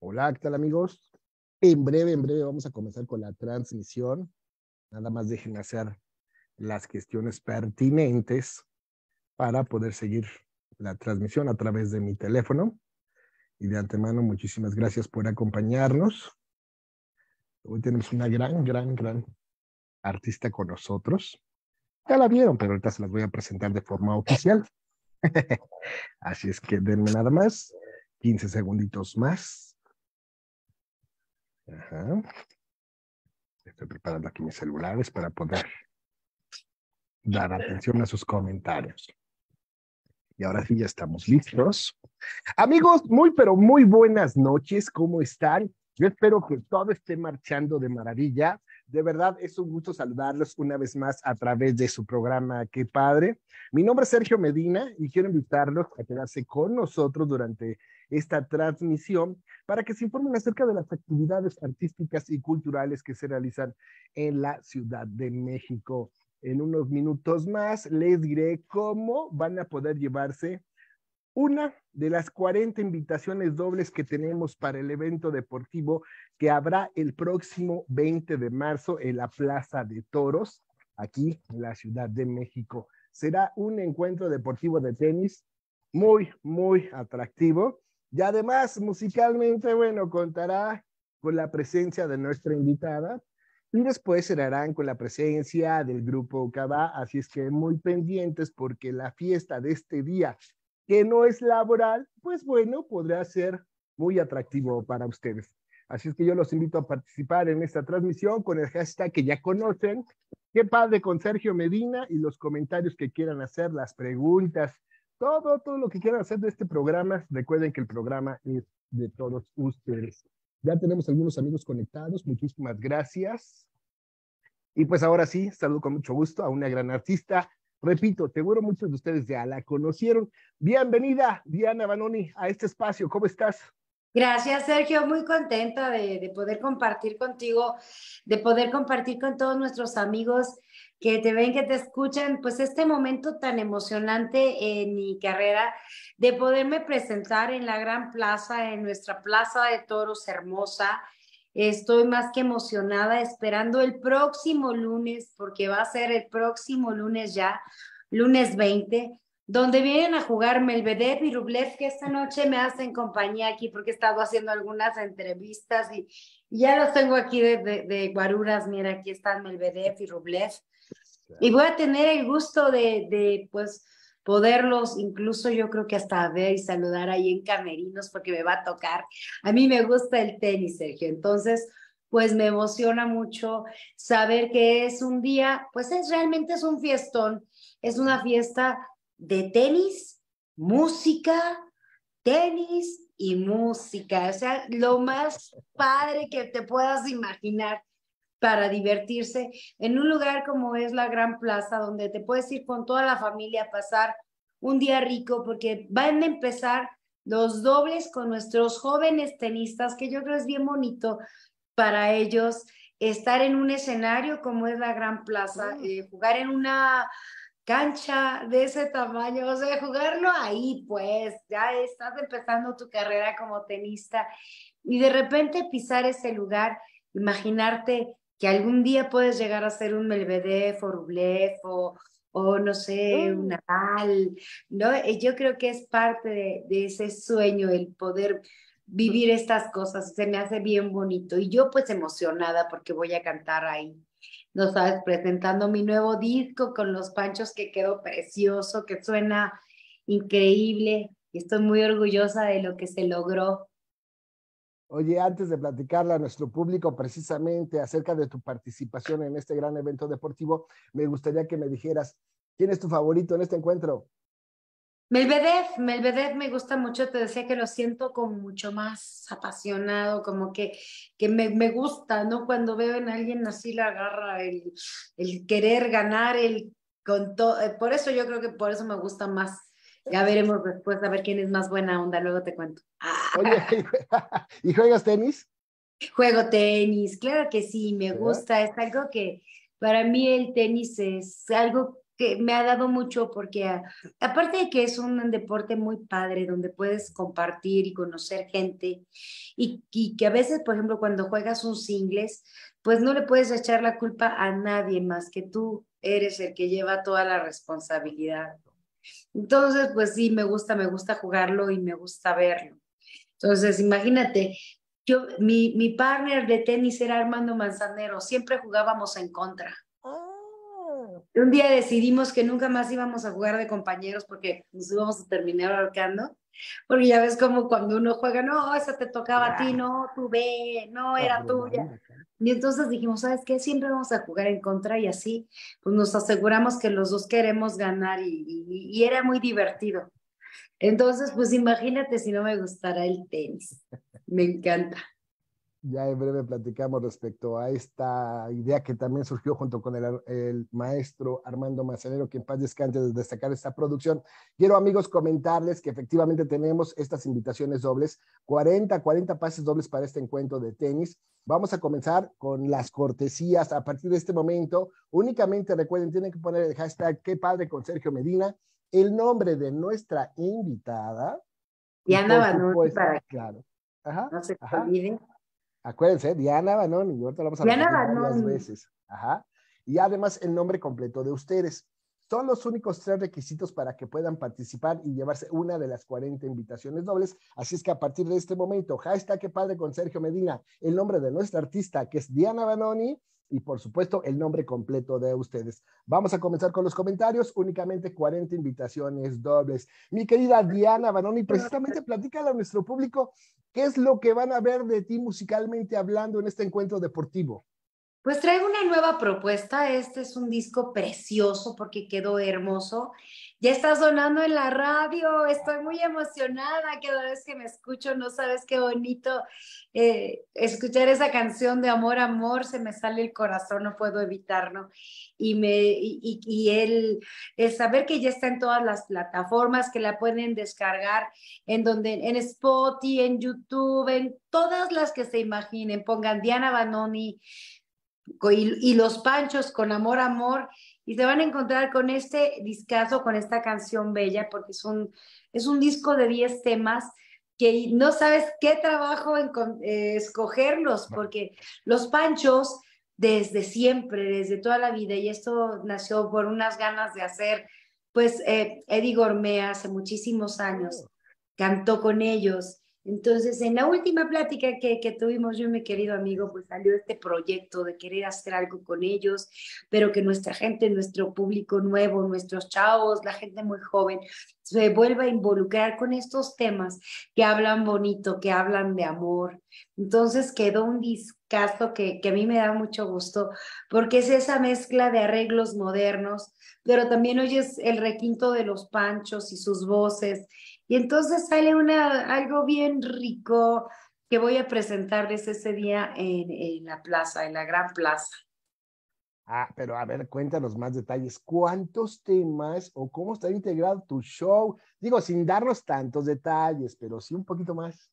Hola, ¿qué tal amigos? En breve, en breve vamos a comenzar con la transmisión. Nada más dejen hacer las cuestiones pertinentes para poder seguir la transmisión a través de mi teléfono. Y de antemano, muchísimas gracias por acompañarnos. Hoy tenemos una gran, gran, gran artista con nosotros. Ya la vieron, pero ahorita se las voy a presentar de forma oficial. Así es que denme nada más, 15 segunditos más Ajá. Estoy preparando aquí mis celulares para poder dar atención a sus comentarios. Y ahora sí, ya estamos listos. Amigos, muy, pero muy buenas noches. ¿Cómo están? Yo espero que todo esté marchando de maravilla. De verdad, es un gusto saludarlos una vez más a través de su programa Qué Padre. Mi nombre es Sergio Medina y quiero invitarlos a quedarse con nosotros durante esta transmisión para que se informen acerca de las actividades artísticas y culturales que se realizan en la Ciudad de México. En unos minutos más les diré cómo van a poder llevarse una de las 40 invitaciones dobles que tenemos para el evento deportivo que habrá el próximo 20 de marzo en la Plaza de Toros, aquí en la Ciudad de México. Será un encuentro deportivo de tenis muy, muy atractivo y además, musicalmente, bueno, contará con la presencia de nuestra invitada y después cerrarán con la presencia del grupo Cava, Así es que muy pendientes porque la fiesta de este día, que no es laboral, pues bueno, podrá ser muy atractivo para ustedes. Así es que yo los invito a participar en esta transmisión con el hashtag que ya conocen, qué padre con Sergio Medina y los comentarios que quieran hacer, las preguntas todo, todo lo que quieran hacer de este programa, recuerden que el programa es de todos ustedes. Ya tenemos algunos amigos conectados, muchísimas gracias. Y pues ahora sí, saludo con mucho gusto a una gran artista. Repito, seguro muchos de ustedes ya la conocieron. Bienvenida, Diana Banoni, a este espacio. ¿Cómo estás? Gracias, Sergio. Muy contenta de, poder compartir contigo, de poder compartir con todos nuestros amigos que te ven, que te escuchan, pues este momento tan emocionante en mi carrera, de poderme presentar en la gran plaza, en nuestra plaza de toros hermosa. Estoy más que emocionada esperando el próximo lunes, porque va a ser el próximo lunes ya, lunes 20 donde vienen a jugar Melvedev y Rublev, que esta noche me hacen compañía aquí porque he estado haciendo algunas entrevistas y, ya los tengo aquí de, guaruras. Mira, aquí están Melvedev y Rublev. Y voy a tener el gusto de, pues, poderlos, incluso yo creo que hasta ver y saludar ahí en camerinos porque me va a tocar. A mí me gusta el tenis, Sergio. Entonces, pues me emociona mucho saber que es un día, pues es realmente es un fiestón, es una fiesta de tenis, música, tenis y música. O sea, lo más padre que te puedas imaginar para divertirse en un lugar como es la Gran Plaza, donde te puedes ir con toda la familia a pasar un día rico, porque van a empezar los dobles con nuestros jóvenes tenistas, que yo creo es bien bonito para ellos estar en un escenario como es la Gran Plaza, eh, jugar en una cancha de ese tamaño, o sea, jugarlo ahí, pues ya estás empezando tu carrera como tenista y de repente pisar ese lugar, imaginarte que algún día puedes llegar a ser un Melvedev o o, no sé, mm. un Natal, ¿no? Eh, yo creo que es parte de ese sueño, el poder vivir estas cosas, se me hace bien bonito y yo pues emocionada porque voy a cantar ahí no sabes, presentando mi nuevo disco con los panchos que quedó precioso, que suena increíble y estoy muy orgullosa de lo que se logró. Oye, antes de platicarle a nuestro público precisamente acerca de tu participación en este gran evento deportivo, me gustaría que me dijeras, ¿quién es tu favorito en este encuentro? Melvedev, melvedez me gusta mucho, te decía que lo siento como mucho más apasionado, como que, que me, gusta, ¿no? Cuando veo en alguien así la garra, el, el querer ganar, el con todo, eh, por eso yo creo que por eso me gusta más. Ya veremos después a ver quién es más buena onda, luego te cuento. Oye, ¿y juegas tenis? Juego tenis, claro que sí, me gusta, es algo que para mí el tenis es algo que me ha dado mucho porque ah, aparte de que es un deporte muy padre donde puedes compartir y conocer gente y, que a veces, por ejemplo, cuando juegas un singles, pues no le puedes echar la culpa a nadie más que tú eres el que lleva toda la responsabilidad. Entonces, pues sí, me gusta, me gusta jugarlo y me gusta verlo. Entonces, imagínate, yo, mi, mi partner de tenis era Armando Manzanero, siempre jugábamos en contra un día decidimos que nunca más íbamos a jugar de compañeros porque nos íbamos a terminar ahorcando. Porque ya ves como cuando uno juega, no, esa te tocaba a ti, no, tú ve, no, era tuya. Y entonces dijimos, ¿sabes qué? Siempre vamos a jugar en contra y así, pues nos aseguramos que los dos queremos ganar y, y era muy divertido. Entonces, pues imagínate si no me gustara el tenis. Me encanta ya en breve platicamos respecto a esta idea que también surgió junto con el, maestro Armando Mazanero, que en paz descanse de destacar esta producción. Quiero, amigos, comentarles que efectivamente tenemos estas invitaciones dobles, 40, 40 pases dobles para este encuentro de tenis. Vamos a comenzar con las cortesías a partir de este momento. Únicamente recuerden, tienen que poner el hashtag qué padre con Sergio Medina, el nombre de nuestra invitada. Ya Banú, para claro. Ajá, no se olviden Acuérdense, Diana Banoni, y Diana veces. Ajá. Y además el nombre completo de ustedes. Son los únicos tres requisitos para que puedan participar y llevarse una de las 40 invitaciones dobles. Así es que a partir de este momento, está que padre con Sergio Medina, el nombre de nuestra artista, que es Diana Banoni, y por supuesto el nombre completo de ustedes. Vamos a comenzar con los comentarios, únicamente 40 invitaciones dobles. Mi querida Diana Baroni, precisamente platícale a nuestro público qué es lo que van a ver de ti musicalmente hablando en este encuentro deportivo. Pues traigo una nueva propuesta. Este es un disco precioso porque quedó hermoso ya está sonando en la radio, estoy muy emocionada, cada vez que me escucho, no sabes qué bonito eh, escuchar esa canción de amor, amor, se me sale el corazón, no puedo evitarlo. Y, me, y, el, saber que ya está en todas las plataformas, que la pueden descargar en, donde, en Spotify, en YouTube, en todas las que se imaginen, pongan Diana Banoni y los panchos con amor, amor y se van a encontrar con este discazo, con esta canción bella, porque es un, es un disco de 10 temas que no sabes qué trabajo en eh, escogerlos, porque los panchos desde siempre, desde toda la vida, y esto nació por unas ganas de hacer, pues eh, Eddie Gormea hace muchísimos años oh. cantó con ellos entonces, en la última plática que, tuvimos yo y mi querido amigo, pues salió este proyecto de querer hacer algo con ellos, pero que nuestra gente, nuestro público nuevo, nuestros chavos, la gente muy joven, se vuelva a involucrar con estos temas que hablan bonito, que hablan de amor. Entonces quedó un discazo que, que a mí me da mucho gusto, porque es esa mezcla de arreglos modernos, pero también oyes el requinto de los panchos y sus voces y entonces sale una, algo bien rico que voy a presentarles ese día en, en la plaza, en la gran plaza. Ah, pero a ver, cuéntanos más detalles. ¿Cuántos temas o cómo está integrado tu show? Digo, sin darnos tantos detalles, pero sí un poquito más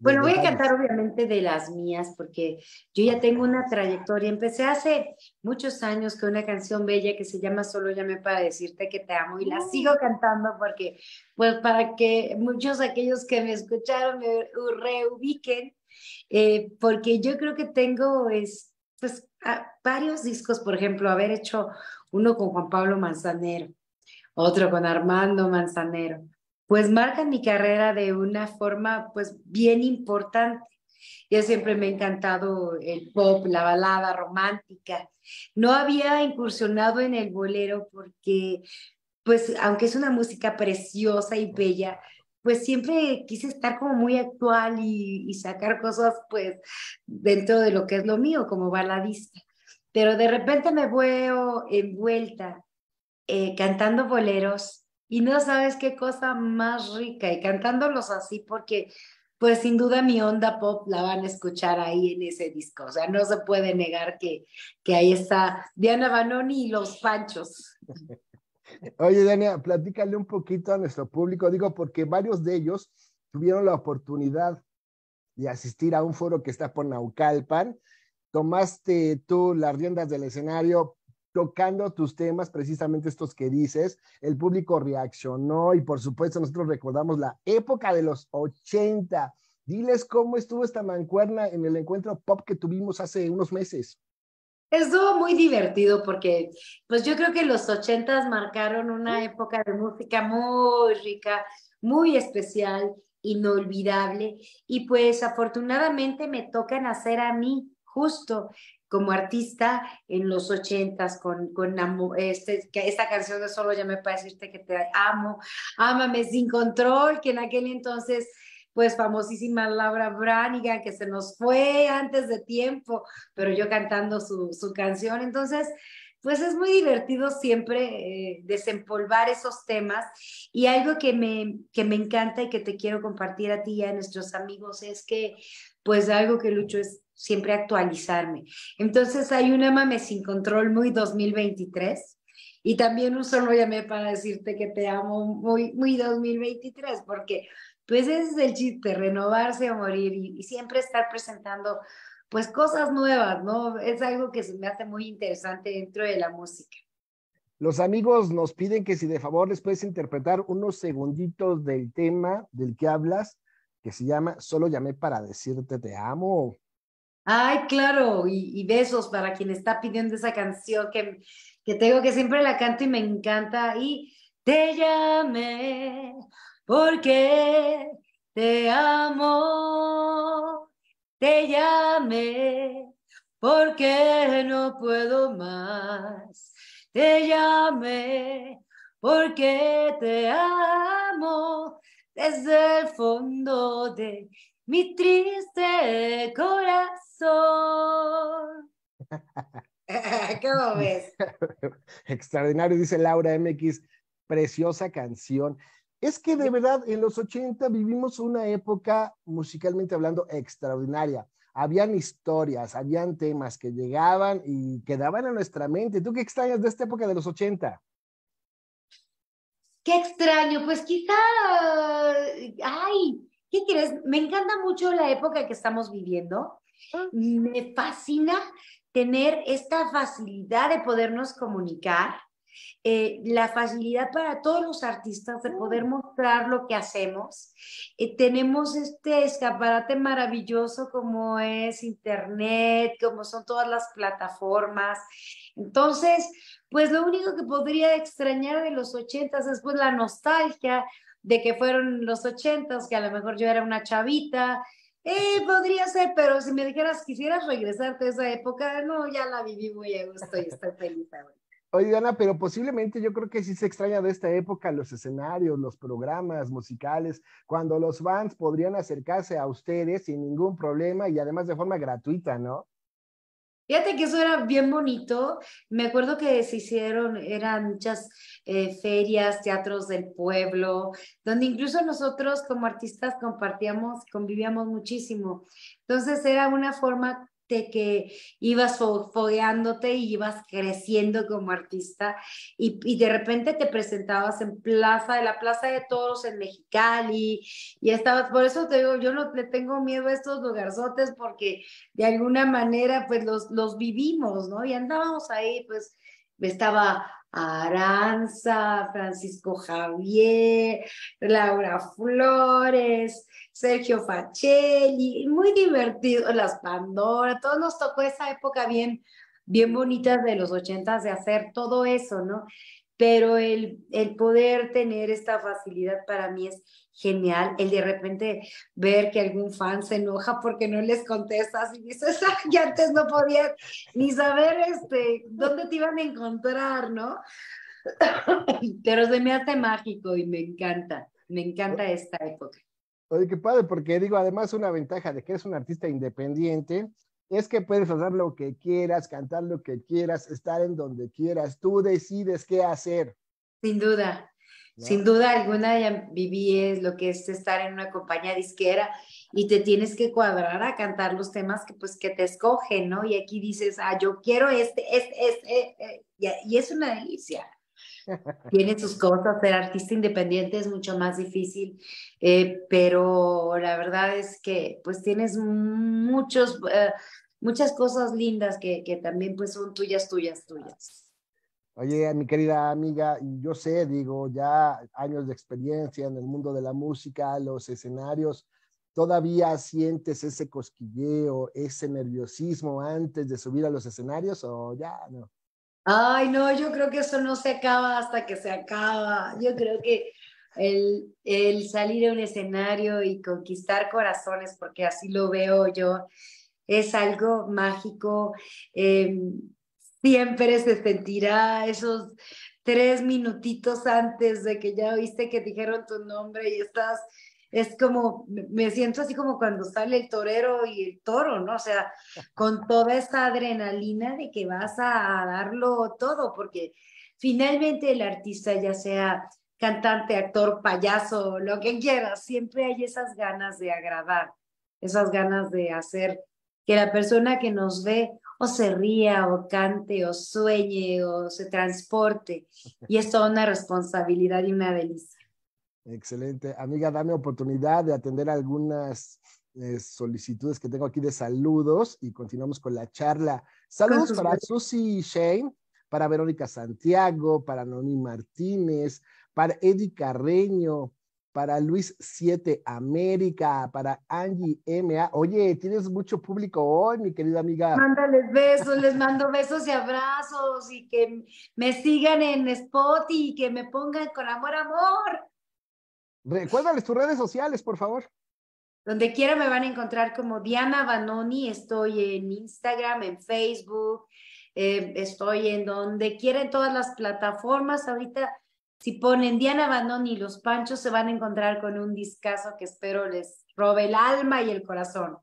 bueno, voy a cantar obviamente de las mías, porque yo ya tengo una trayectoria. Empecé hace muchos años con una canción bella que se llama Solo llamé para decirte que te amo y la sigo cantando porque, pues, para que muchos aquellos que me escucharon me reubiquen, eh, porque yo creo que tengo, es, pues, varios discos, por ejemplo, haber hecho uno con Juan Pablo Manzanero, otro con Armando Manzanero pues marcan mi carrera de una forma pues bien importante. Yo siempre me ha encantado el pop, la balada romántica. No había incursionado en el bolero porque pues aunque es una música preciosa y bella, pues siempre quise estar como muy actual y, sacar cosas pues dentro de lo que es lo mío como baladista. Pero de repente me veo envuelta eh, cantando boleros y no sabes qué cosa más rica. Y cantándolos así porque pues sin duda mi onda pop la van a escuchar ahí en ese disco. O sea, no se puede negar que, que ahí está Diana Banoni y los Panchos. Oye, Dania, platícale un poquito a nuestro público, digo, porque varios de ellos tuvieron la oportunidad de asistir a un foro que está por Naucalpan. Tomaste tú las riendas del escenario tocando tus temas, precisamente estos que dices. El público reaccionó y por supuesto nosotros recordamos la época de los 80. Diles cómo estuvo esta mancuerna en el encuentro pop que tuvimos hace unos meses. Estuvo muy divertido porque, pues yo creo que los ochentas marcaron una época de música muy rica, muy especial, inolvidable. Y pues afortunadamente me tocan hacer a mí justo como artista en los ochentas con, con este, que esta canción de Solo me para decirte que te amo, ámame sin control, que en aquel entonces pues famosísima Laura Branigan que se nos fue antes de tiempo, pero yo cantando su, su canción. Entonces, pues es muy divertido siempre eh, desempolvar esos temas. Y algo que me, que me encanta y que te quiero compartir a ti y a nuestros amigos es que, pues algo que Lucho es siempre actualizarme. Entonces hay un Amame sin control muy 2023 y también un solo llamé para decirte que te amo muy, muy 2023 porque pues ese es el chiste, renovarse o morir y, siempre estar presentando pues cosas nuevas, ¿no? Es algo que se me hace muy interesante dentro de la música. Los amigos nos piden que si de favor les puedes interpretar unos segunditos del tema del que hablas, que se llama Solo llamé para decirte te amo. Ay, claro, y, besos para quien está pidiendo esa canción que, que tengo que siempre la canto y me encanta. Y te llamé porque te amo, te llamé porque no puedo más, te llamé porque te amo desde el fondo de mi triste corazón. ves? Extraordinario, dice Laura MX, preciosa canción. Es que de verdad en los 80 vivimos una época musicalmente hablando extraordinaria. Habían historias, habían temas que llegaban y quedaban a nuestra mente. ¿Tú qué extrañas de esta época de los 80? Qué extraño, pues quizá, ay, ¿qué quieres? Me encanta mucho la época que estamos viviendo me fascina tener esta facilidad de podernos comunicar, eh, la facilidad para todos los artistas de poder mm. mostrar lo que hacemos. Eh, tenemos este escaparate maravilloso como es Internet, como son todas las plataformas. Entonces, pues lo único que podría extrañar de los ochentas es pues la nostalgia de que fueron los ochentas, que a lo mejor yo era una chavita, eh, podría ser, pero si me dijeras, quisieras regresarte a esa época, no, ya la viví muy a gusto y estoy feliz ahora. Oye, Ana, pero posiblemente yo creo que sí se extraña de esta época los escenarios, los programas musicales, cuando los bands podrían acercarse a ustedes sin ningún problema y además de forma gratuita, ¿no? Fíjate que eso era bien bonito. Me acuerdo que se hicieron, eran muchas eh, ferias, teatros del pueblo, donde incluso nosotros como artistas compartíamos, convivíamos muchísimo. Entonces era una forma que ibas fogueándote y ibas creciendo como artista y, de repente te presentabas en Plaza de la Plaza de Toros en Mexicali y estabas, por eso te digo, yo no le tengo miedo a estos lugarzotes porque de alguna manera pues los, los vivimos, ¿no? Y andábamos ahí pues estaba Aranza, Francisco Javier, Laura Flores, Sergio Facelli, muy divertido, las Pandora, todos nos tocó esa época bien, bien bonita de los ochentas de hacer todo eso, ¿no? pero el, poder tener esta facilidad para mí es genial. El de repente ver que algún fan se enoja porque no les contestas y dices, ah, antes no podías ni saber este, dónde te iban a encontrar, ¿no? Pero se me hace mágico y me encanta, me encanta esta época. Oye, qué padre, porque digo, además una ventaja de que eres un artista independiente, es que puedes hacer lo que quieras, cantar lo que quieras, estar en donde quieras, tú decides qué hacer. Sin duda, sin duda alguna ya viví es lo que es estar en una compañía disquera y te tienes que cuadrar a cantar los temas que pues que te escogen, ¿no? Y aquí dices, ah, yo quiero este, este, este, eh, eh", y es una delicia. Tiene sus cosas, ser artista independiente es mucho más difícil, eh, pero la verdad es que pues tienes muchos muchas cosas lindas que, que también pues son tuyas, tuyas, tuyas. Oye, mi querida amiga, yo sé, digo, ya años de experiencia en el mundo de la música, los escenarios, ¿todavía sientes ese cosquilleo, ese nerviosismo antes de subir a los escenarios o ya no? Ay, no, yo creo que eso no se acaba hasta que se acaba. Yo creo que el, el salir a un escenario y conquistar corazones, porque así lo veo yo, es algo mágico. Eh, siempre se sentirá esos tres minutitos antes de que ya oíste que dijeron tu nombre y estás, es como, me siento así como cuando sale el torero y el toro, ¿no? O sea, con toda esa adrenalina de que vas a darlo todo, porque finalmente el artista, ya sea cantante, actor, payaso, lo que quieras, siempre hay esas ganas de agradar, esas ganas de hacer que la persona que nos ve o se ría o cante o sueñe o se transporte. Y es toda una responsabilidad y una delicia. Excelente. Amiga, dame oportunidad de atender algunas eh, solicitudes que tengo aquí de saludos y continuamos con la charla. Saludos para y Shane, para Verónica Santiago, para Noni Martínez, para Eddie Carreño, para Luis 7 América, para Angie MA. Oye, tienes mucho público hoy, mi querida amiga. Mándales besos, les mando besos y abrazos y que me sigan en Spot y que me pongan con amor, amor. Recuérdales tus redes sociales, por favor. Donde quiera me van a encontrar como Diana Banoni, estoy en Instagram, en Facebook, eh, estoy en donde quiera, en todas las plataformas. Ahorita si ponen Diana Bandón y los Panchos, se van a encontrar con un discazo que espero les robe el alma y el corazón.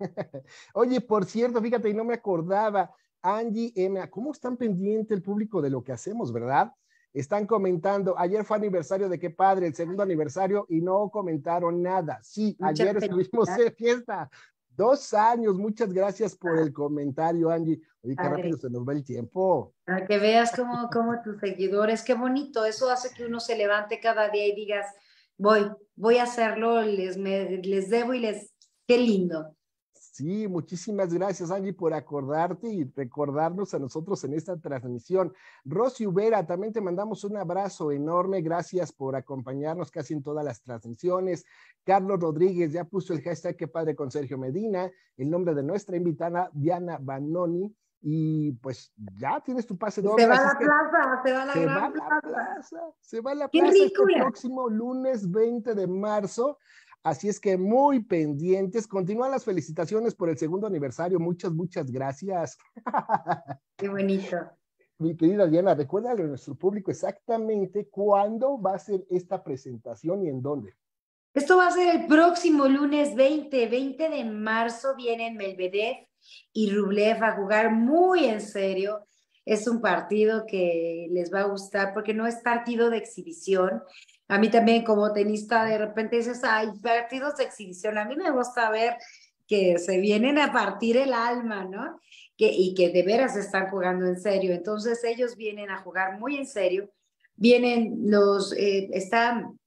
Oye, por cierto, fíjate, y no me acordaba, Angie M., ¿cómo están pendiente el público de lo que hacemos, verdad? Están comentando, ayer fue aniversario de qué padre, el segundo aniversario, y no comentaron nada. Sí, ayer estuvimos de fiesta. Dos años, muchas gracias por el ah. comentario, Angie. Oye, qué rápido se nos va el tiempo. Para que veas cómo, cómo tus seguidores, qué bonito, eso hace que uno se levante cada día y digas, voy, voy a hacerlo, les, les debo y les, qué lindo. Sí, muchísimas gracias, Angie, por acordarte y recordarnos a nosotros en esta transmisión. Rosy Ubera, también te mandamos un abrazo enorme. Gracias por acompañarnos casi en todas las transmisiones. Carlos Rodríguez ya puso el hashtag que padre con Sergio Medina, el nombre de nuestra invitada, Diana Banoni y pues ya tienes tu pase doble. Se va a la plaza, se va a la, plaza. Se va a la plaza el este próximo lunes 20 de marzo Así es que muy pendientes. Continúan las felicitaciones por el segundo aniversario. Muchas, muchas gracias. Qué bonito. Mi querida Diana, recuérdale a nuestro público exactamente cuándo va a ser esta presentación y en dónde. Esto va a ser el próximo lunes 20, 20 de marzo. Vienen Melvedev y Rublev a jugar muy en serio. Es un partido que les va a gustar porque no es partido de exhibición, a mí también como tenista de repente dices, hay partidos de exhibición, a mí me gusta ver que se vienen a partir el alma, ¿no? Que, y que de veras están jugando en serio. Entonces ellos vienen a jugar muy en serio. Vienen los, eh, están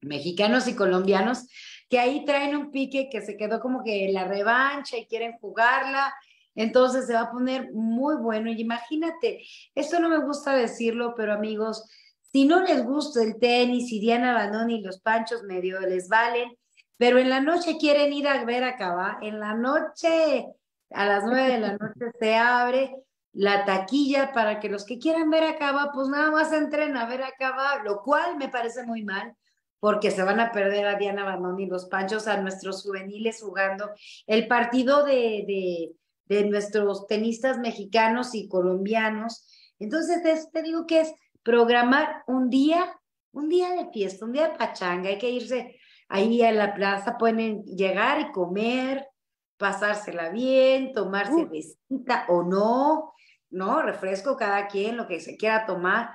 mexicanos y colombianos, que ahí traen un pique que se quedó como que en la revancha y quieren jugarla. Entonces se va a poner muy bueno. Y imagínate, esto no me gusta decirlo, pero amigos, si no les gusta el tenis y Diana Banoni y los panchos medio les valen, pero en la noche quieren ir a ver a Cabá, en la noche, a las nueve de la noche se abre la taquilla para que los que quieran ver a pues nada más entren a ver a lo cual me parece muy mal, porque se van a perder a Diana Banoni y los Panchos, a nuestros juveniles jugando el partido de, de, de nuestros tenistas mexicanos y colombianos. Entonces, te digo que es programar un día, un día de fiesta, un día de pachanga, hay que irse ahí a la plaza, pueden llegar y comer, pasársela bien, tomarse uh. o no, ¿no? Refresco cada quien, lo que se quiera tomar.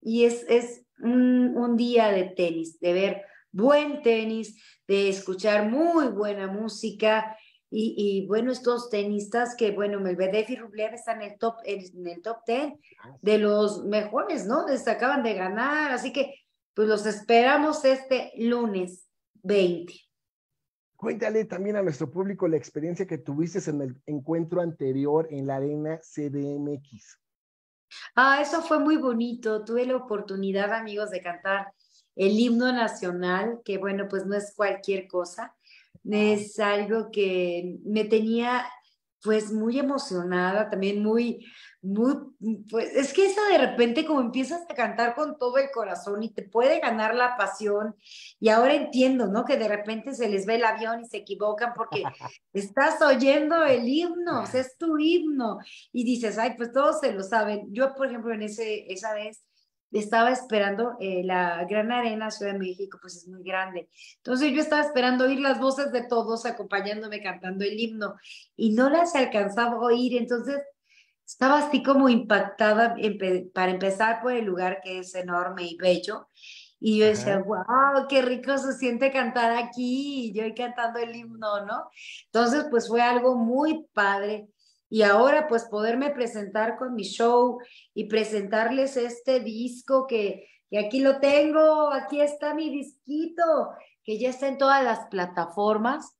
Y es, un, un día de tenis, de ver buen tenis, de escuchar muy buena música, y, bueno, estos tenistas que, bueno, Melvedev y Rublev están en el top, en el top 10 ah, de los mejores, ¿no? Les acaban de ganar, así que pues los esperamos este lunes 20. Cuéntale también a nuestro público la experiencia que tuviste en el encuentro anterior en la arena CDMX. Ah, eso fue muy bonito. Tuve la oportunidad, amigos, de cantar el himno nacional, que bueno, pues no es cualquier cosa es algo que me tenía pues muy emocionada, también muy, muy, pues es que eso de repente como empiezas a cantar con todo el corazón y te puede ganar la pasión y ahora entiendo, ¿no? Que de repente se les ve el avión y se equivocan porque estás oyendo el himno, o sea, es tu himno y dices, ay, pues todos se lo saben. Yo, por ejemplo, en ese, esa vez estaba esperando eh, la Gran Arena, Ciudad de México, pues es muy grande. Entonces yo estaba esperando oír las voces de todos acompañándome cantando el himno y no las alcanzaba a oír, entonces estaba así como impactada para empezar por el lugar que es enorme y bello. Y yo decía, wow, qué rico se siente cantar aquí, y yo cantando el himno, ¿no? Entonces, pues fue algo muy padre y ahora pues poderme presentar con mi show y presentarles este disco que, aquí lo tengo, aquí está mi disquito, que ya está en todas las plataformas,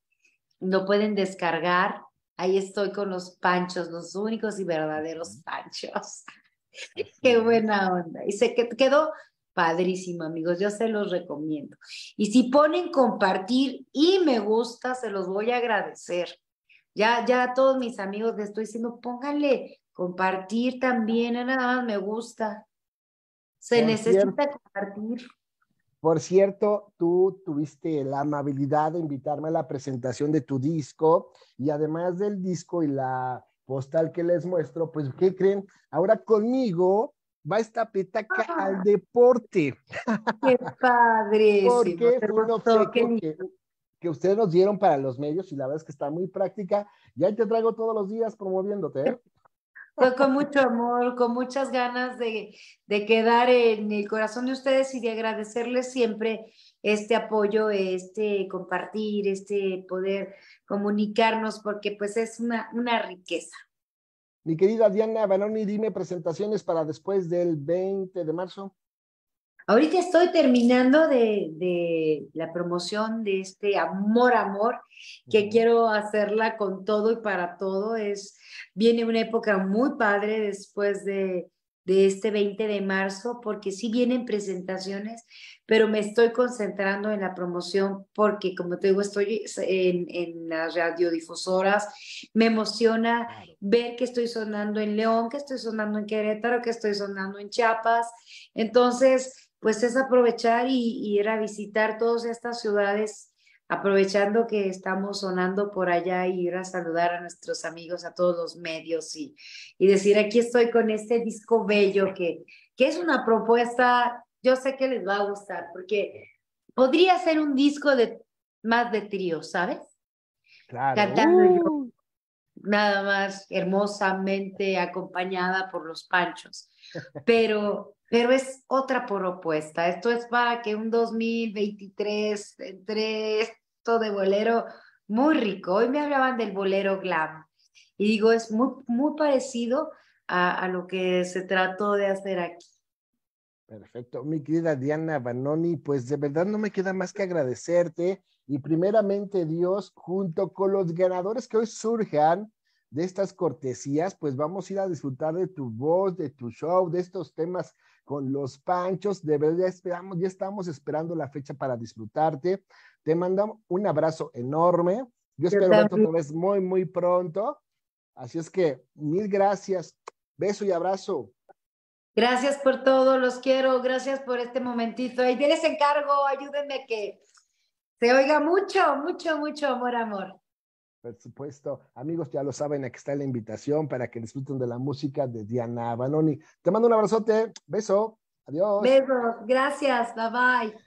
lo pueden descargar. Ahí estoy con los panchos, los únicos y verdaderos panchos. Qué buena onda. Y se quedó padrísimo, amigos. Yo se los recomiendo. Y si ponen compartir y me gusta, se los voy a agradecer. Ya, ya a todos mis amigos les estoy diciendo, pónganle compartir también, nada más me gusta. Se necesita compartir. Por cierto, tú tuviste la amabilidad de invitarme a la presentación de tu disco y además del disco y la postal que les muestro, pues, ¿qué creen? Ahora conmigo va esta petaca al ah. deporte. ¡Qué padre! Porque que ustedes nos dieron para los medios y la verdad es que está muy práctica. Y ahí te traigo todos los días promoviéndote. ¿eh? Pues con mucho amor, con muchas ganas de, quedar en el corazón de ustedes y de agradecerles siempre este apoyo, este compartir, este poder comunicarnos, porque pues es una, una riqueza. Mi querida Diana y dime presentaciones para después del 20 de marzo. Ahorita estoy terminando de, de, la promoción de este Amor, Amor, que quiero hacerla con todo y para todo. Es, viene una época muy padre después de, de este 20 de marzo, porque sí vienen presentaciones, pero me estoy concentrando en la promoción porque, como te digo, estoy en, en las radiodifusoras, me emociona ver que estoy sonando en León, que estoy sonando en Querétaro, que estoy sonando en Chiapas. Entonces, pues es aprovechar y, ir a visitar todas estas ciudades, aprovechando que estamos sonando por allá y ir a saludar a nuestros amigos, a todos los medios y, y decir, aquí estoy con este disco bello que, que es una propuesta, yo sé que les va a gustar, porque podría ser un disco de más de trío, ¿sabes? Claro. Cantando uh nada más hermosamente acompañada por los panchos. Pero, pero es otra propuesta. Esto es para que un 2023 entre esto de bolero muy rico. Hoy me hablaban del bolero glam y digo, es muy, muy parecido a, a lo que se trató de hacer aquí. Perfecto. Mi querida Diana Banoni, pues de verdad no me queda más que agradecerte y primeramente Dios, junto con los ganadores que hoy surjan de estas cortesías, pues vamos a ir a disfrutar de tu voz, de tu show, de estos temas con los panchos. De verdad, ya esperamos, ya estamos esperando la fecha para disfrutarte. Te mando un abrazo enorme. Yo espero que otra muy, muy pronto. Así es que mil gracias. Beso y abrazo. Gracias por todo, los quiero, gracias por este momentito. Ahí tienes encargo, ayúdenme que oiga mucho, mucho, mucho amor, amor. Por supuesto, amigos, ya lo saben, aquí está la invitación para que disfruten de la música de Diana Banoni. Te mando un abrazote, beso, adiós. Besos, gracias, bye bye.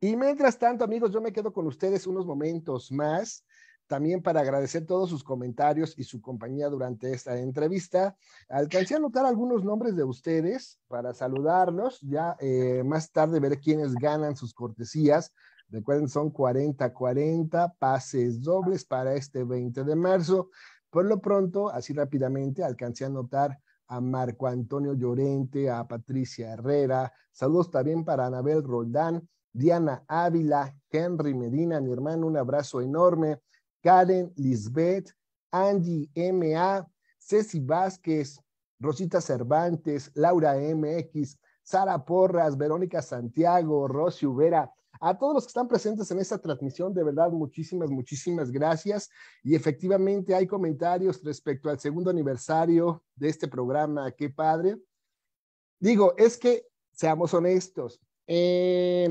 Y mientras tanto, amigos, yo me quedo con ustedes unos momentos más también para agradecer todos sus comentarios y su compañía durante esta entrevista. Alcancé a anotar algunos nombres de ustedes para saludarlos. Ya eh, más tarde ver quiénes ganan sus cortesías Recuerden, son 40-40 pases dobles para este 20 de marzo. Por lo pronto, así rápidamente, alcancé a notar a Marco Antonio Llorente, a Patricia Herrera. Saludos también para Anabel Roldán, Diana Ávila, Henry Medina, mi hermano, un abrazo enorme. Karen Lisbeth, Angie M.A., Ceci Vázquez, Rosita Cervantes, Laura MX, Sara Porras, Verónica Santiago, Rosy Ubera. A todos los que están presentes en esta transmisión, de verdad, muchísimas, muchísimas gracias. Y efectivamente hay comentarios respecto al segundo aniversario de este programa. Qué padre. Digo, es que seamos honestos. En,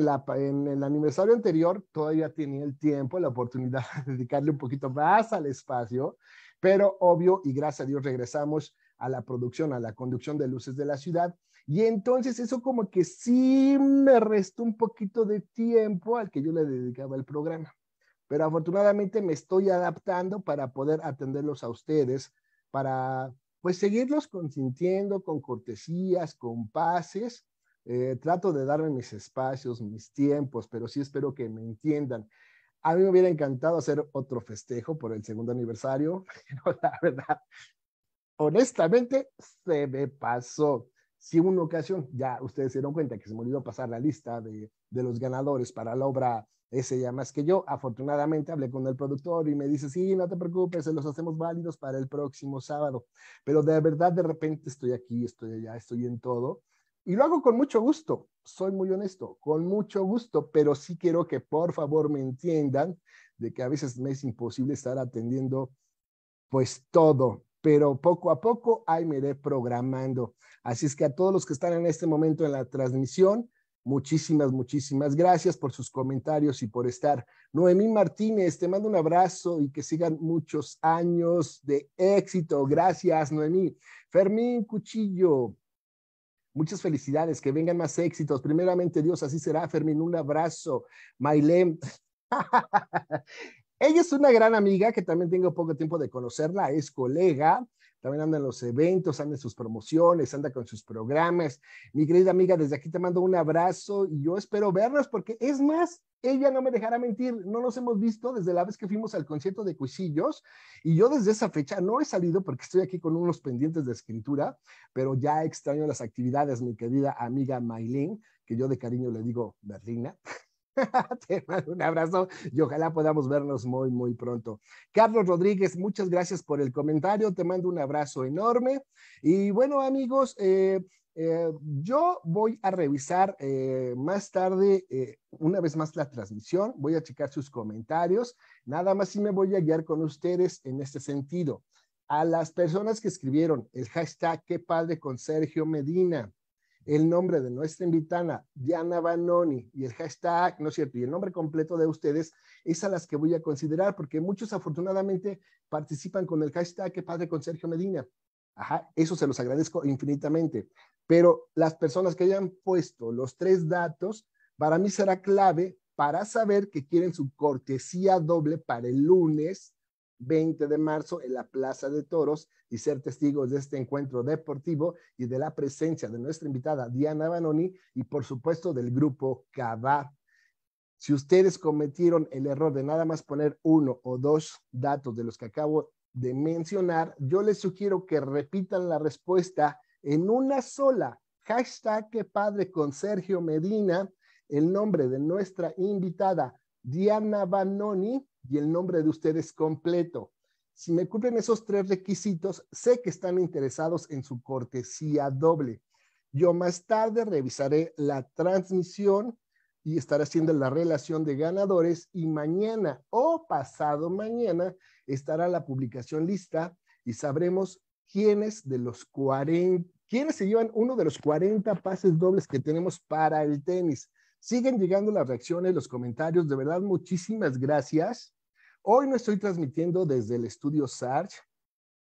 el aniversario anterior todavía tenía el tiempo, la oportunidad de dedicarle un poquito más al espacio, pero obvio y gracias a Dios regresamos a la producción, a la conducción de luces de la ciudad y entonces eso como que sí me restó un poquito de tiempo al que yo le dedicaba el programa. Pero afortunadamente me estoy adaptando para poder atenderlos a ustedes, para pues seguirlos consintiendo con cortesías, con pases. Eh, trato de darme mis espacios, mis tiempos, pero sí espero que me entiendan. A mí me hubiera encantado hacer otro festejo por el segundo aniversario, pero la verdad, honestamente, se me pasó si una ocasión, ya ustedes se dieron cuenta que se me olvidó pasar la lista de, de los ganadores para la obra ese ya más que yo, afortunadamente hablé con el productor y me dice, sí, no te preocupes, se los hacemos válidos para el próximo sábado. Pero de verdad, de repente estoy aquí, estoy allá, estoy en todo. Y lo hago con mucho gusto, soy muy honesto, con mucho gusto, pero sí quiero que por favor me entiendan de que a veces me es imposible estar atendiendo pues todo, pero poco a poco ahí me iré programando. Así es que a todos los que están en este momento en la transmisión, muchísimas, muchísimas gracias por sus comentarios y por estar. Noemí Martínez, te mando un abrazo y que sigan muchos años de éxito. Gracias, Noemí. Fermín Cuchillo, Muchas felicidades, que vengan más éxitos. Primeramente, Dios, así será, Fermín. Un abrazo. Mailem. Ella es una gran amiga que también tengo poco tiempo de conocerla, es colega, también anda en los eventos, anda en sus promociones, anda con sus programas. Mi querida amiga, desde aquí te mando un abrazo y yo espero vernos porque es más, ella no me dejará mentir, no nos hemos visto desde la vez que fuimos al concierto de Cuisillos y yo desde esa fecha no he salido porque estoy aquí con unos pendientes de escritura, pero ya extraño las actividades, mi querida amiga Maylin, que yo de cariño le digo Berlina. Te mando un abrazo y ojalá podamos vernos muy, muy pronto. Carlos Rodríguez, muchas gracias por el comentario. Te mando un abrazo enorme. Y bueno, amigos, eh, eh, yo voy a revisar eh, más tarde, una vez más, la transmisión. Voy a checar sus comentarios. Nada más y me voy a guiar con ustedes en este sentido. A las personas que escribieron el hashtag que padre con Sergio Medina, el nombre de nuestra invitada, Diana Banoni, y el hashtag, ¿no es cierto? Y el nombre completo de ustedes es a las que voy a considerar, porque muchos afortunadamente participan con el hashtag que padre con Sergio Medina. Ajá, eso se los agradezco infinitamente. Pero las personas que hayan puesto los tres datos, para mí será clave para saber que quieren su cortesía doble para el lunes 20 de marzo en la Plaza de Toros y ser testigos de este encuentro deportivo y de la presencia de nuestra invitada Diana Banoni y por supuesto del grupo CABA. Si ustedes cometieron el error de nada más poner uno o dos datos de los que acabo de mencionar, yo les sugiero que repitan la respuesta en una sola. Hashtag que padre con Sergio Medina, el nombre de nuestra invitada Diana Banoni y el nombre de ustedes completo. Si me cumplen esos tres requisitos, sé que están interesados en su cortesía doble. Yo más tarde revisaré la transmisión y estaré haciendo la relación de ganadores y mañana o pasado mañana estará la publicación lista y sabremos quiénes de los 40, quiénes se llevan uno de los 40 pases dobles que tenemos para el tenis. Siguen llegando las reacciones, los comentarios. De verdad, muchísimas gracias. Hoy no estoy transmitiendo desde el estudio Sarge.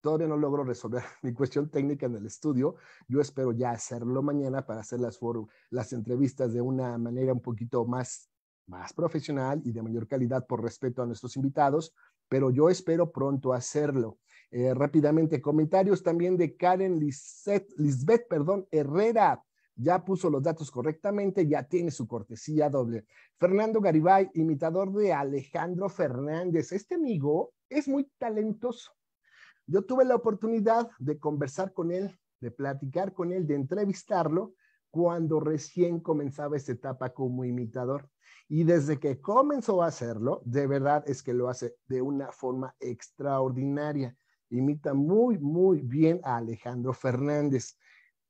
Todavía no logro resolver mi cuestión técnica en el estudio. Yo espero ya hacerlo mañana para hacer las, las entrevistas de una manera un poquito más, más profesional y de mayor calidad por respeto a nuestros invitados, pero yo espero pronto hacerlo. Eh, rápidamente, comentarios también de Karen Lisbeth, Lisbeth perdón, Herrera ya puso los datos correctamente, ya tiene su cortesía doble. Fernando Garibay, imitador de Alejandro Fernández. Este amigo es muy talentoso. Yo tuve la oportunidad de conversar con él, de platicar con él, de entrevistarlo cuando recién comenzaba esta etapa como imitador. Y desde que comenzó a hacerlo, de verdad es que lo hace de una forma extraordinaria. Imita muy, muy bien a Alejandro Fernández.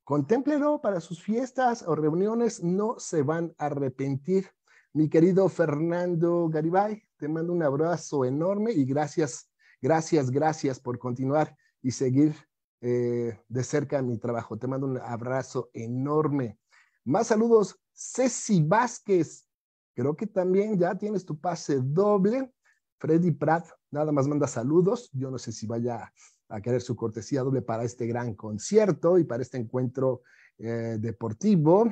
Contémplelo para sus fiestas o reuniones, no se van a arrepentir. Mi querido Fernando Garibay, te mando un abrazo enorme y gracias, gracias, gracias por continuar y seguir eh, de cerca mi trabajo. Te mando un abrazo enorme. Más saludos, Ceci Vázquez. Creo que también ya tienes tu pase doble. Freddy Pratt, nada más manda saludos. Yo no sé si vaya a querer su cortesía doble para este gran concierto y para este encuentro eh, deportivo.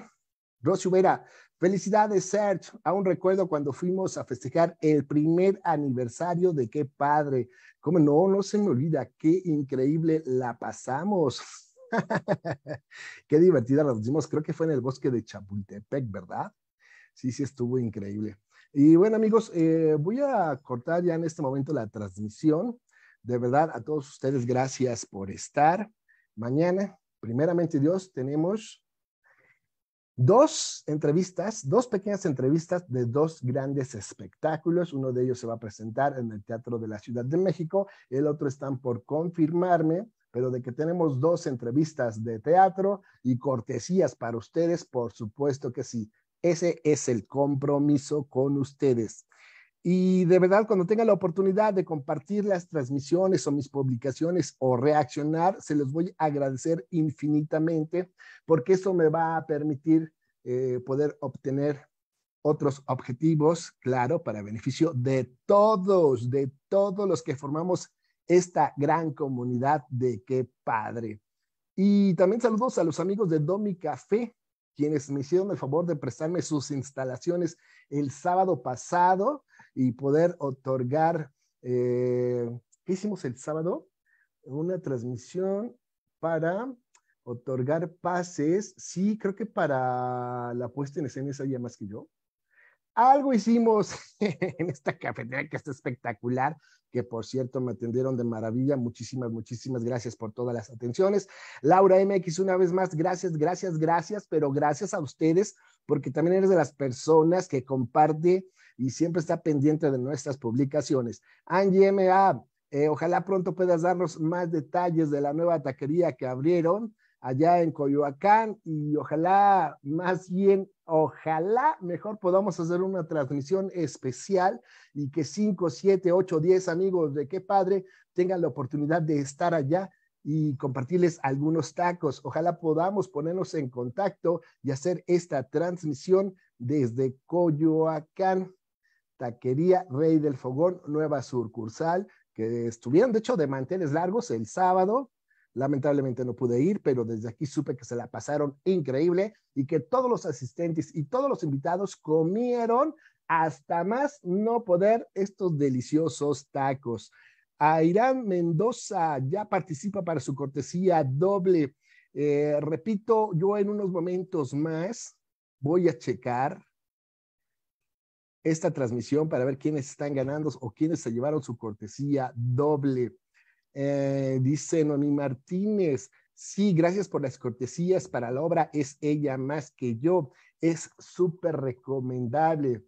Rosy Vera, felicidades, Serge. Aún recuerdo cuando fuimos a festejar el primer aniversario de qué padre. ¿Cómo no? No se me olvida. Qué increíble la pasamos. qué divertida la hicimos, Creo que fue en el bosque de Chapultepec, ¿verdad? Sí, sí, estuvo increíble. Y bueno, amigos, eh, voy a cortar ya en este momento la transmisión. De verdad, a todos ustedes, gracias por estar. Mañana, primeramente Dios, tenemos dos entrevistas, dos pequeñas entrevistas de dos grandes espectáculos. Uno de ellos se va a presentar en el Teatro de la Ciudad de México, el otro están por confirmarme pero de que tenemos dos entrevistas de teatro y cortesías para ustedes, por supuesto que sí. Ese es el compromiso con ustedes. Y de verdad, cuando tenga la oportunidad de compartir las transmisiones o mis publicaciones o reaccionar, se los voy a agradecer infinitamente porque eso me va a permitir eh, poder obtener otros objetivos, claro, para beneficio de todos, de todos los que formamos esta gran comunidad de qué padre. Y también saludos a los amigos de Domi Café, quienes me hicieron el favor de prestarme sus instalaciones el sábado pasado y poder otorgar, eh, ¿qué hicimos el sábado? Una transmisión para otorgar pases, sí, creo que para la puesta en escena sabía más que yo. Algo hicimos en esta cafetería que está espectacular, que por cierto me atendieron de maravilla. Muchísimas, muchísimas gracias por todas las atenciones. Laura MX, una vez más, gracias, gracias, gracias, pero gracias a ustedes, porque también eres de las personas que comparte y siempre está pendiente de nuestras publicaciones. Angie MA, eh, ojalá pronto puedas darnos más detalles de la nueva taquería que abrieron allá en Coyoacán y ojalá, más bien, ojalá mejor podamos hacer una transmisión especial y que cinco, siete, ocho, diez amigos de qué padre tengan la oportunidad de estar allá y compartirles algunos tacos. Ojalá podamos ponernos en contacto y hacer esta transmisión desde Coyoacán. Taquería Rey del Fogón, nueva sucursal, que estuvieron de hecho de manteles largos el sábado. Lamentablemente no pude ir, pero desde aquí supe que se la pasaron increíble y que todos los asistentes y todos los invitados comieron hasta más no poder estos deliciosos tacos. Irán Mendoza ya participa para su cortesía doble. Eh, repito, yo en unos momentos más voy a checar esta transmisión para ver quiénes están ganando o quiénes se llevaron su cortesía doble. Eh, dice Noemí Martínez, sí, gracias por las cortesías para la obra, es ella más que yo, es súper recomendable.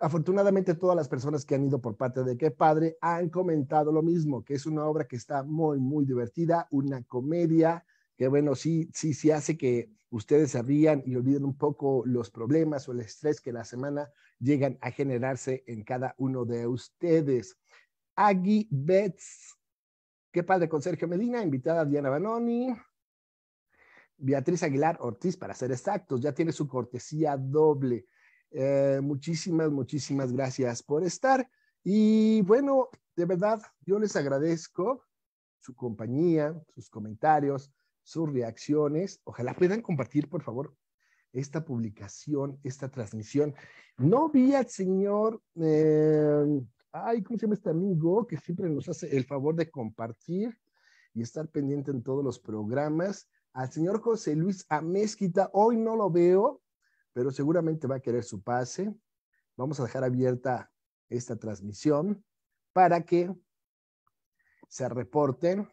Afortunadamente todas las personas que han ido por parte de Qué Padre han comentado lo mismo, que es una obra que está muy, muy divertida, una comedia, bueno, sí, sí, sí hace que ustedes abrían y olviden un poco los problemas o el estrés que la semana llegan a generarse en cada uno de ustedes. Agui Betz, qué padre con Sergio Medina, invitada Diana Banoni, Beatriz Aguilar Ortiz, para ser exactos, ya tiene su cortesía doble. Eh, muchísimas, muchísimas gracias por estar. Y bueno, de verdad, yo les agradezco su compañía, sus comentarios, sus reacciones. Ojalá puedan compartir, por favor, esta publicación, esta transmisión. No vi al señor, em, ay, ¿cómo se llama este amigo que siempre nos hace el favor de compartir y estar pendiente en todos los programas? Al señor José Luis Amezquita, hoy no lo veo, pero seguramente va a querer su pase. Vamos a dejar abierta esta transmisión para que se reporten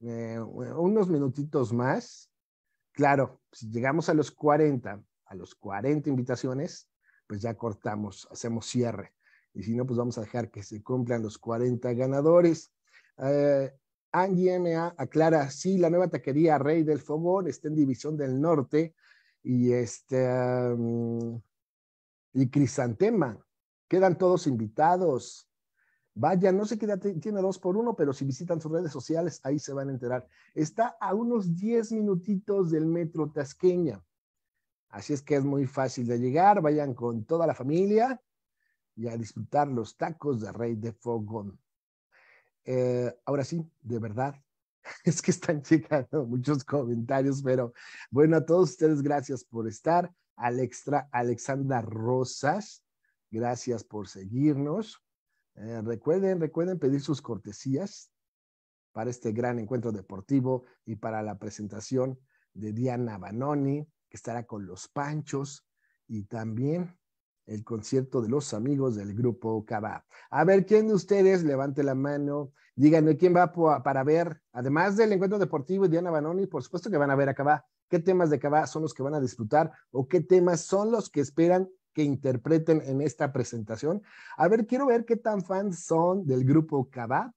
eh, unos minutitos más. Claro, si llegamos a los 40, a los 40 invitaciones, pues ya cortamos, hacemos cierre. Y si no, pues vamos a dejar que se cumplan los 40 ganadores. Eh, Angie MA aclara, sí, la nueva taquería Rey del Fogón está en División del Norte y este mm, y Crisantema. Quedan todos invitados. Vaya, no sé qué tiene dos por uno, pero si visitan sus redes sociales, ahí se van a enterar. Está a unos diez minutitos del metro Tasqueña. Así es que es muy fácil de llegar. Vayan con toda la familia y a disfrutar los tacos de Rey de Fogón. Eh, ahora sí, de verdad, es que están llegando muchos comentarios, pero bueno, a todos ustedes, gracias por estar. Alexandra Rosas, gracias por seguirnos. Eh, recuerden, recuerden pedir sus cortesías para este gran encuentro deportivo y para la presentación de Diana Banoni, que estará con los Panchos y también el concierto de los amigos del grupo Cava. A ver, ¿quién de ustedes levante la mano? Díganme quién va para ver, además del encuentro deportivo y Diana Banoni, por supuesto que van a ver a Cava. ¿Qué temas de Cava son los que van a disfrutar o qué temas son los que esperan que interpreten en esta presentación. A ver, quiero ver qué tan fans son del grupo cava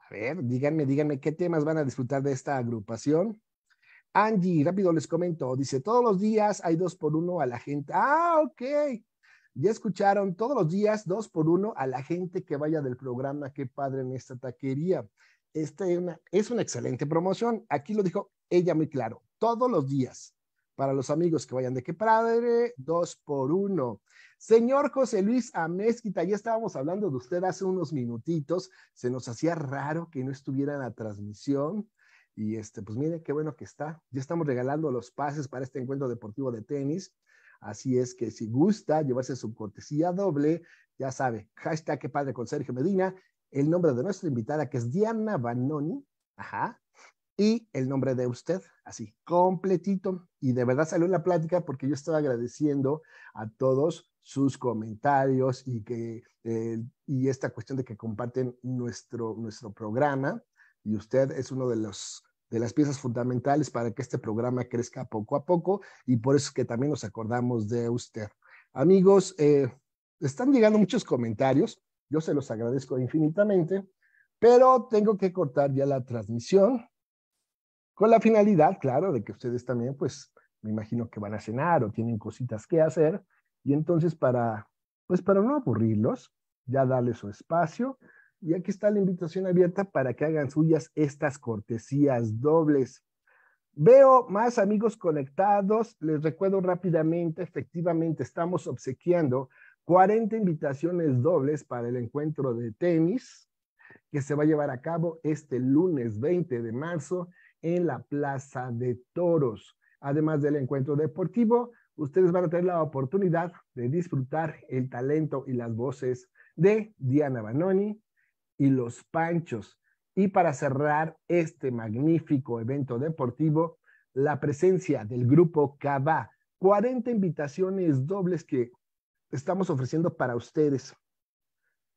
A ver, díganme, díganme qué temas van a disfrutar de esta agrupación. Angie, rápido les comento, dice, todos los días hay dos por uno a la gente. Ah, ok. Ya escucharon, todos los días dos por uno a la gente que vaya del programa, qué padre en esta taquería. Esta es una, es una excelente promoción. Aquí lo dijo ella muy claro, todos los días. Para los amigos que vayan de qué padre, dos por uno. Señor José Luis Amezquita, ya estábamos hablando de usted hace unos minutitos. Se nos hacía raro que no estuviera en la transmisión. Y este, pues mire qué bueno que está. Ya estamos regalando los pases para este encuentro deportivo de tenis. Así es que si gusta llevarse su cortesía doble, ya sabe, hashtag qué padre con Sergio Medina, el nombre de nuestra invitada que es Diana Banoni, ajá, y el nombre de usted, así, completito. Y de verdad salió la plática porque yo estaba agradeciendo a todos sus comentarios y, que, eh, y esta cuestión de que comparten nuestro, nuestro programa. Y usted es uno de los de las piezas fundamentales para que este programa crezca poco a poco y por eso es que también nos acordamos de usted. Amigos, eh, están llegando muchos comentarios, yo se los agradezco infinitamente, pero tengo que cortar ya la transmisión con la finalidad, claro, de que ustedes también, pues, me imagino que van a cenar o tienen cositas que hacer, y entonces para, pues, para no aburrirlos, ya darles su espacio, y aquí está la invitación abierta para que hagan suyas estas cortesías dobles. Veo más amigos conectados. Les recuerdo rápidamente, efectivamente, estamos obsequiando 40 invitaciones dobles para el encuentro de tenis que se va a llevar a cabo este lunes 20 de marzo en la Plaza de Toros. Además del encuentro deportivo, ustedes van a tener la oportunidad de disfrutar el talento y las voces de Diana Banoni y los Panchos. Y para cerrar este magnífico evento deportivo, la presencia del grupo Cava, 40 invitaciones dobles que estamos ofreciendo para ustedes.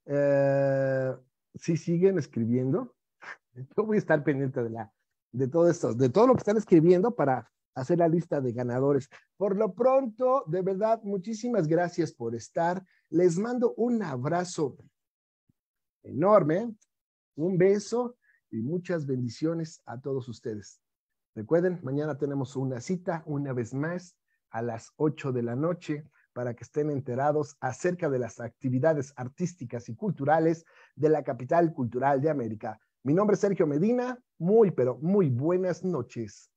Eh, si siguen escribiendo, yo voy a estar pendiente de la de todo esto, de todo lo que están escribiendo para hacer la lista de ganadores. Por lo pronto, de verdad, muchísimas gracias por estar. Les mando un abrazo enorme, un beso y muchas bendiciones a todos ustedes. Recuerden, mañana tenemos una cita una vez más a las 8 de la noche para que estén enterados acerca de las actividades artísticas y culturales de la capital cultural de América. Mi nombre es Sergio Medina. Muy, pero muy buenas noches.